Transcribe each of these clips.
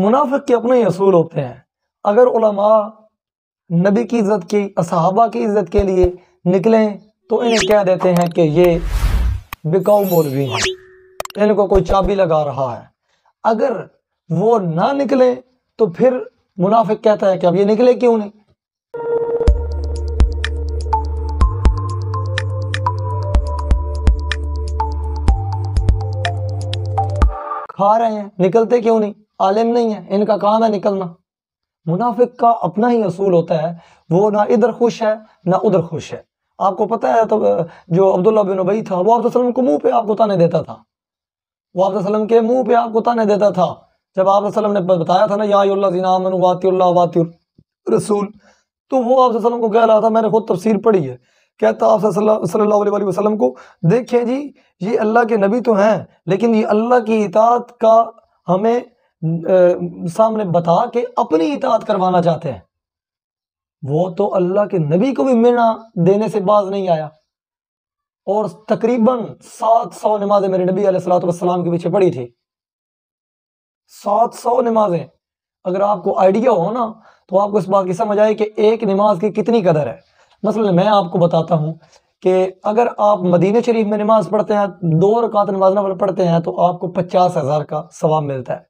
मुनाफिक के अपने असूल होते हैं अगर उलमा नबी की इज़्ज़त की असहाबा की इज़्ज़त के लिए निकलें तो इन्हें कह देते हैं कि ये बिकाऊ मौलवी हैं इनको कोई चाबी लगा रहा है अगर वो ना निकले तो फिर मुनाफिक कहता है कि अब ये निकले क्यों नहीं खा रहे हैं निकलते क्यों नहीं आलिम नहीं है इनका काम है निकलना मुनाफिक का अपना ही असूल होता है वो ना इधर खुश है ना उधर खुश है आपको पता है तो जो अब्दुल्ला बिन उबई था वो आप को मुंह पे आपको ताने देता था वो आप के मुंह पे आपको ताने देता था जब आप ने बताया था ना याल्लाम वातिल्ला रसूल तो वो आप को कह रहा था मैंने खुद तफसीर पढ़ी है कहता आप सल्लल्लाहु को देखें जी ये अल्लाह के नबी तो हैं लेकिन ये अल्लाह की इतात का हमें सामने बता के अपनी इताद करवाना चाहते हैं वो तो अल्लाह के नबी को भी मिलना देने से बाज नहीं आया और तकरीबन सात सौ नमाजें मेरे नबी सलाम के पीछे पड़ी थी सात सौ नमाजें अगर आपको आइडिया हो ना तो आपको इस बात की समझ आए कि एक नमाज की कितनी कदर है मसलन मैं आपको बताता हूँ कि अगर आप मदीने शरीफ में नमाज पढ़ते हैं दो रकात नमाज पढ़ते हैं तो आपको पचास हज़ार का सवाब मिलता है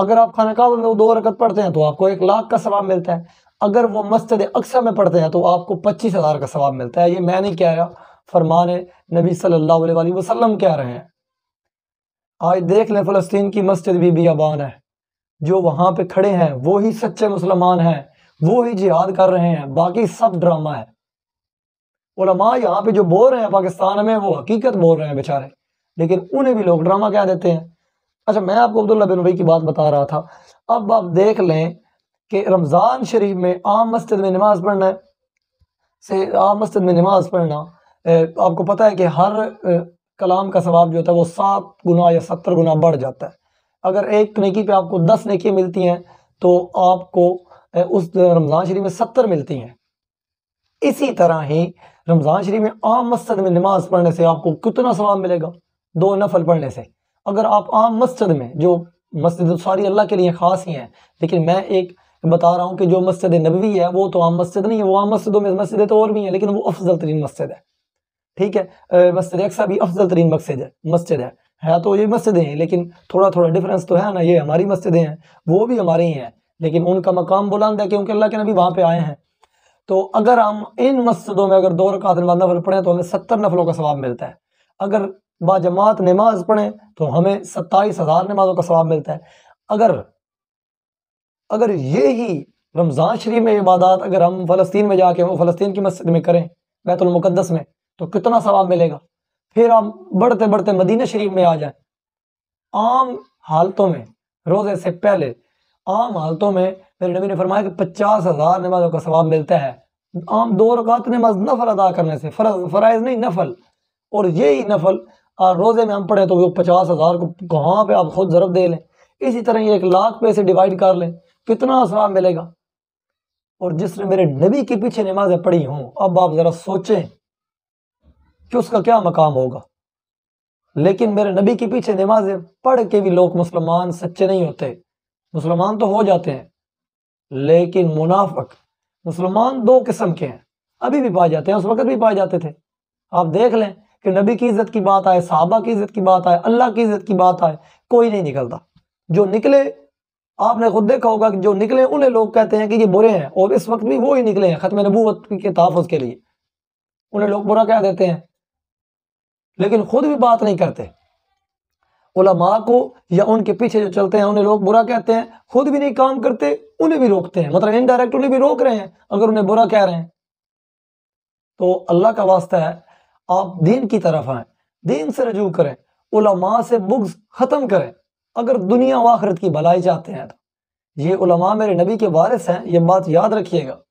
अगर आप खाना काबा में दो रकत पढ़ते हैं तो आपको एक लाख का सवाब मिलता है अगर वो मस्जिद अक्सा में पढ़ते हैं तो आपको पच्चीस हज़ार का सवाब मिलता है ये मैं नहीं कह रहा फरमान नबी सल्लल्लाहु अलैहि वसल्लम कह रहे हैं आज देख लें फ़लस्तीन की मस्जिद भी बियाबान है जो वहाँ पर खड़े हैं वो ही सच्चे मुसलमान हैं वो ही जिहाद कर रहे हैं बाकी सब ड्रामा है उलमा यहाँ पे जो बोल रहे हैं पाकिस्तान में वो हकीकत बोल रहे हैं बेचारे लेकिन उन्हें भी लोग ड्रामा क्या देते हैं अच्छा मैं आपको अब्दुल्ला बिन उबई की बात बता रहा था अब आप देख लें कि रमज़ान शरीफ में आम मस्जिद में नमाज पढ़ना है से आम मस्जिद में नमाज पढ़ना आपको पता है कि हर कलाम का सवाब जो होता है वो सात गुना या सत्तर गुना बढ़ जाता है अगर एक नेकी पे आपको दस नेकी मिलती हैं तो आपको उस रमज़ान शरीफ में सत्तर मिलती हैं इसी तरह ही रमज़ान शरीफ में आम मस्जिद में नमाज पढ़ने से आपको कितना सवाब मिलेगा दो नफल पढ़ने से अगर आप आम मस्जिद में जो मस्जिद सारी अल्लाह के लिए ख़ास ही हैं लेकिन मैं एक बता रहा हूँ कि जो मस्जिद नबवी है वो तो आम मस्जिद नहीं है वो आम मस्जिदों में मस्जिदें तो और भी हैं लेकिन वो अफजल तरीन मस्जिद है ठीक है मस्जिद अक्सा भी अफजल तरीन मस्जिद है मस्जिद है है तो ये मस्जिदें हैं लेकिन थोड़ा थोड़ा डिफरेंस तो है ना ये हमारी मस्जिदें हैं वो भी हमारे ही हैं लेकिन उनका मकाम बुलंद है क्योंकि अल्लाह के नबी वहाँ पे आए हैं तो अगर हम इन मस्जिदों में अगर दो रकात नफल पढ़ें तो हमें सत्तर नफलों का स्वाब मिलता है अगर बाजमात नमाज पढ़ें तो हमें सत्ताईस हज़ार नमाजों का सवाब मिलता है अगर अगर ये ही रमज़ान शरीफ में इबादत अगर हम फ़लस्तीन में जाके फ़लस्तीन की मस्जिद में करें बैतुलमक़दस में तो कितना सवाब मिलेगा फिर आप बढ़ते बढ़ते मदीना शरीफ में आ जाए आम हालतों में रोज़े से पहले आम हालतों में मेरे नबी ने फरमाया कि पचास हज़ार नमाजों का सवाब मिलता है आम दो रकात नमाज नफल अदा करने से फ़र्ज़ फ़राइज़ नहीं नफल और यही नफल रोज़े में हम पढ़ें तो वो पचास हज़ार को कहाँ पे आप खुद ज़रब दे लें इसी तरह ये एक लाख पे से डिवाइड कर लें कितना असरा मिलेगा और जिसने मेरे नबी के पीछे नमाजें पढ़ी हों अब आप ज़रा सोचें कि उसका क्या मकाम होगा लेकिन मेरे नबी के पीछे नमाजें पढ़ के भी लोग मुसलमान सच्चे नहीं होते मुसलमान तो हो जाते हैं लेकिन मुनाफक मुसलमान दो किस्म के हैं अभी भी पाए जाते हैं उस वक्त भी पाए जाते थे आप देख लें कि नबी की इज्जत की बात आए साहबा की इज्जत की बात आए अल्लाह की इज्जत की बात आए कोई नहीं निकलता जो निकले आपने खुद देखा होगा कि जो निकले उन्हें लोग कहते हैं कि ये बुरे हैं और इस वक्त भी वो ही निकले हैं ख़त्म नबूत के तहफ़ के लिए उन्हें लोग बुरा कह देते हैं लेकिन खुद भी बात नहीं करते उलमा को या उनके पीछे जो चलते हैं उन्हें लोग बुरा कहते हैं खुद भी नहीं काम करते उन्हें भी रोकते हैं मतलब इनडायरेक्ट उन्हें भी रोक रहे हैं अगर उन्हें बुरा कह रहे हैं तो अल्लाह का वास्ता है आप दीन की तरफ आए दीन से रजू करें उलमा से बुग्स ख़त्म करें अगर दुनिया व आखरत की भलाई चाहते हैं तो ये उलमा मेरे नबी के वारिस हैं ये बात याद रखिएगा